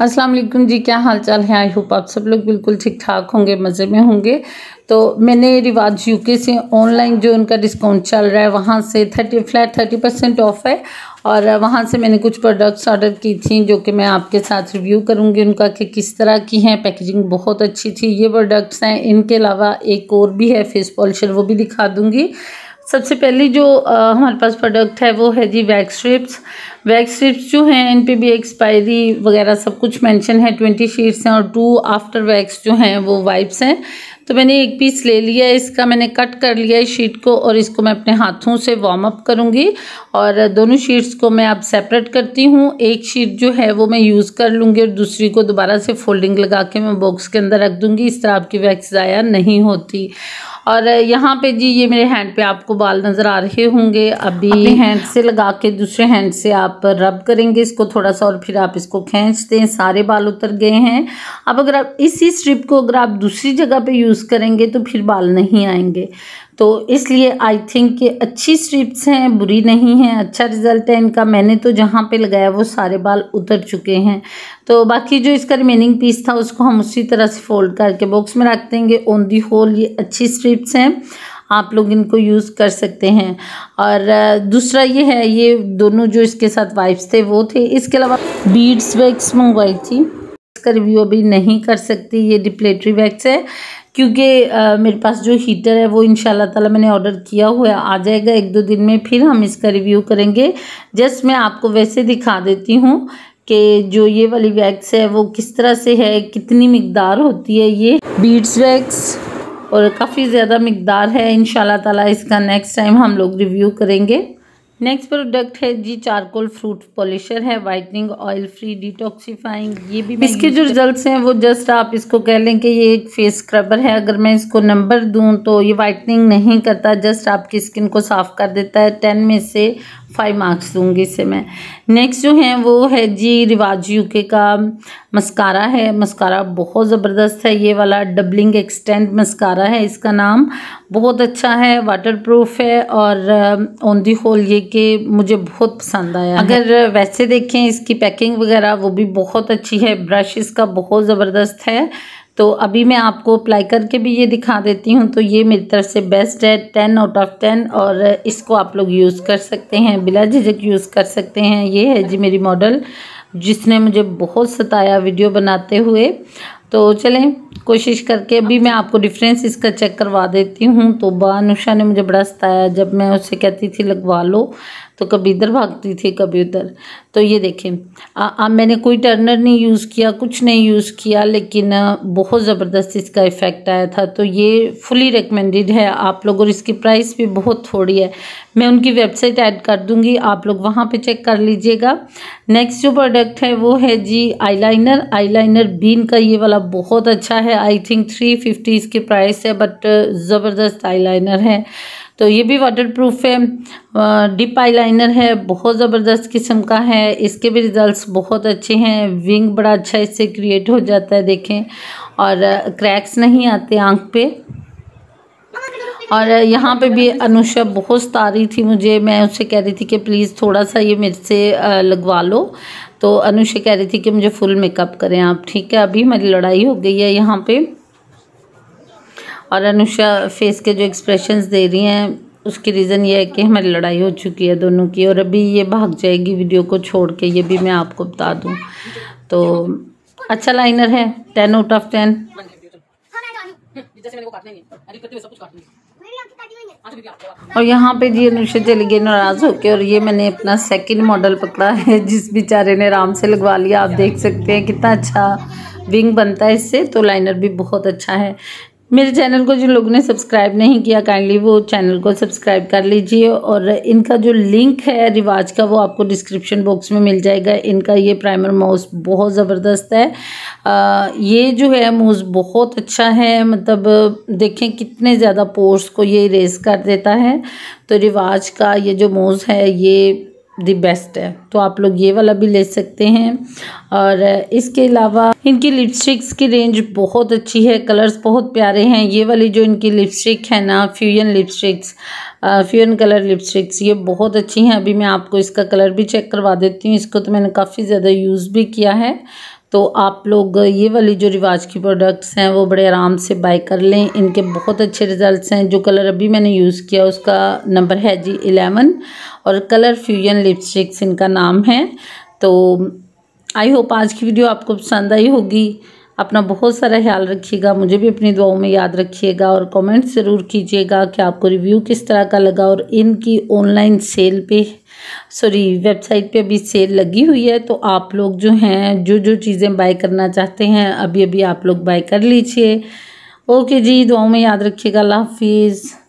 अस्सलाम वालेकुम जी क्या हाल चाल है आई होप आप सब लोग बिल्कुल ठीक ठाक होंगे मज़े में होंगे तो मैंने रिवाज यूके से ऑनलाइन जो उनका डिस्काउंट चल रहा है वहाँ से thirty flat thirty percent off है और वहाँ से मैंने कुछ प्रोडक्ट्स ऑर्डर की थी जो कि मैं आपके साथ रिव्यू करूँगी उनका कि किस तरह की हैं पैकेजिंग बहुत अच्छी थी ये प्रोडक्ट्स हैं इनके अलावा एक और भी है फेस पॉलिशर वो भी दिखा दूँगी सबसे पहले जो आ, हमारे पास प्रोडक्ट है वो है जी वैक्स स्ट्रिप्स वैक्स स्ट्रिप्स जो हैं इन पे भी एक्सपायरी वगैरह सब कुछ मेंशन है ट्वेंटी शीट्स हैं और टू आफ्टर वैक्स जो हैं वो वाइप्स हैं तो मैंने एक पीस ले लिया इसका मैंने कट कर लिया इस शीट को और इसको मैं अपने हाथों से वार्म अप करूँगी और दोनों शीट्स को मैं अब सेपरेट करती हूँ एक शीट जो है वो मैं यूज़ कर लूँगी और दूसरी को दोबारा से फोल्डिंग लगा के मैं बॉक्स के अंदर रख दूँगी इस तरह आपकी वैक्स ज़ाया नहीं होती और यहाँ पे जी ये मेरे हैंड पे आपको बाल नज़र आ रहे होंगे अभी हैंड से लगा के दूसरे हैंड से आप रब करेंगे इसको थोड़ा सा और फिर आप इसको खींच दें सारे बाल उतर गए हैं अब अगर आप इसी स्ट्रिप को अगर आप दूसरी जगह पे यूज़ करेंगे तो फिर बाल नहीं आएंगे तो इसलिए आई थिंक कि अच्छी स्ट्रिप्स हैं बुरी नहीं हैं अच्छा रिज़ल्ट है इनका मैंने तो जहाँ पे लगाया वो सारे बाल उतर चुके हैं तो बाकी जो इसका रिमेनिंग पीस था उसको हम उसी तरह से फोल्ड करके बॉक्स में रख देंगे ओन दी होल ये अच्छी स्ट्रिप्स हैं आप लोग इनको यूज़ कर सकते हैं और दूसरा ये है ये दोनों जो इसके साथ वाइप्स थे वो थे इसके अलावा बीड्स वैक्स मंगवाई थी इसका रिव्यू अभी नहीं कर सकती ये डिप्लेटरी वैक्स है क्योंकि मेरे पास जो हीटर है वो इन ताला मैंने ऑर्डर किया हुआ है आ जाएगा एक दो दिन में फिर हम इसका रिव्यू करेंगे जस्ट मैं आपको वैसे दिखा देती हूँ कि जो ये वाली वैक्स है वो किस तरह से है कितनी मकदार होती है ये बीड्स वैक्स और काफ़ी ज़्यादा मकदार है इन ताला इसका नेक्स्ट टाइम हम लोग रिव्यू करेंगे नेक्स्ट प्रोडक्ट है जी चारकोल फ्रूट पॉलिशर है वाइटनिंग ऑयल फ्री डिटॉक्सीफाइंग ये भी इसके जो रिजल्ट्स हैं वो जस्ट आप इसको कह लें कि ये एक फेस स्क्रबर है अगर मैं इसको नंबर दूं तो ये वाइटनिंग नहीं करता जस्ट आपकी स्किन को साफ़ कर देता है टेन में से फाइव मार्क्स दूंगी इसे मैं नेक्स्ट जो है वो है जी रिवाज यूके का मस्कारा है मस्कारा बहुत ज़बरदस्त है ये वाला डबलिंग एक्सटेंड मस्कारा है इसका नाम बहुत अच्छा है वाटर प्रूफ है और ऑन दी होल ये कि मुझे बहुत पसंद आया अगर uh, वैसे देखें इसकी पैकिंग वगैरह वो भी बहुत अच्छी है ब्रश इसका बहुत ज़बरदस्त है तो अभी मैं आपको अप्लाई करके भी ये दिखा देती हूँ तो ये मेरी तरफ से बेस्ट है टेन आउट ऑफ टेन और इसको आप लोग यूज़ कर सकते हैं बिला झिझक यूज़ कर सकते हैं ये है जी मेरी मॉडल जिसने मुझे बहुत सताया वीडियो बनाते हुए तो चलें कोशिश करके अभी मैं आपको डिफरेंस इसका चेक करवा देती हूँ तो बानुषा ने मुझे बड़ा सताया जब मैं उससे कहती थी लगवा लो तो कभी इधर भागती थी कभी उधर तो ये देखें अब मैंने कोई टर्नर नहीं यूज़ किया कुछ नहीं यूज़ किया लेकिन बहुत ज़बरदस्त इसका इफ़ेक्ट आया था तो ये फुली रिकमेंडेड है आप लोग और इसकी प्राइस भी बहुत थोड़ी है मैं उनकी वेबसाइट ऐड कर दूँगी आप लोग वहाँ पर चेक कर लीजिएगा नेक्स्ट जो प्रोडक्ट है वो है जी आई लाइनर बीन का ये वाला बहुत अच्छा है आई थिंक थ्री फिफ्टी इसके प्राइस है बट ज़बरदस्त आईलाइनर है तो ये भी वाटर प्रूफ है डिप uh, आईलाइनर है बहुत ज़बरदस्त किस्म का है इसके भी रिजल्ट्स बहुत अच्छे हैं विंग बड़ा अच्छा इससे क्रिएट हो जाता है देखें और क्रैक्स uh, नहीं आते आँख पे और uh, यहाँ पे भी अनुषा बहुत सारी थी मुझे मैं उससे कह रही थी कि प्लीज़ थोड़ा सा ये मेरे से लगवा लो तो अनुषा कह रही थी कि मुझे फुल मेकअप करें आप ठीक है अभी हमारी लड़ाई हो गई है यहाँ पे और अनुषा फेस के जो एक्सप्रेशन दे रही हैं उसकी रीज़न ये है कि हमारी लड़ाई हो चुकी है दोनों की और अभी ये भाग जाएगी वीडियो को छोड़ के ये भी मैं आपको बता दूँ तो अच्छा लाइनर है टेन आउट ऑफ टेन और यहाँ पे जी अनुषा चली गई नाराज़ होकर और ये मैंने अपना सेकंड मॉडल पकड़ा है जिस बेचारे ने आराम से लगवा लिया आप देख सकते हैं कितना अच्छा विंग बनता है इससे तो लाइनर भी बहुत अच्छा है मेरे चैनल को जिन लोगों ने सब्सक्राइब नहीं किया काइंडली वो चैनल को सब्सक्राइब कर लीजिए और इनका जो लिंक है रिवाज का वो आपको डिस्क्रिप्शन बॉक्स में मिल जाएगा इनका ये प्राइमर माउस बहुत ज़बरदस्त है आ, ये जो है माउस बहुत अच्छा है मतलब देखें कितने ज़्यादा पोर्स को ये इरेज कर देता है तो रिवाज का ये जो माउस है ये दी बेस्ट है तो आप लोग ये वाला भी ले सकते हैं और इसके अलावा इनकी लिपस्टिक्स की रेंज बहुत अच्छी है कलर्स बहुत प्यारे हैं ये वाली जो इनकी लिपस्टिक है ना fusion lipsticks fusion colour lipsticks ये बहुत अच्छी हैं अभी मैं आपको इसका कलर भी चेक करवा देती हूँ इसको तो मैंने काफ़ी ज़्यादा यूज़ भी किया है तो आप लोग ये वाली जो रिवाज की प्रोडक्ट्स हैं वो बड़े आराम से बाय कर लें इनके बहुत अच्छे रिजल्ट्स हैं जो कलर अभी मैंने यूज़ किया उसका नंबर है जी एलेवन और कलर फ्यूजन लिपस्टिक्स इनका नाम है तो आई होप आज की वीडियो आपको पसंद आई होगी अपना बहुत सारा ख्याल रखिएगा मुझे भी अपनी दुआओं में याद रखिएगा और कमेंट ज़रूर कीजिएगा कि आपको रिव्यू किस तरह का लगा और इनकी ऑनलाइन सेल पे सॉरी वेबसाइट पे अभी सेल लगी हुई है तो आप लोग जो हैं जो जो चीज़ें बाय करना चाहते हैं अभी अभी आप लोग बाय कर लीजिए ओके जी दुआओं में याद रखिएगा अल्लाह हाफिज़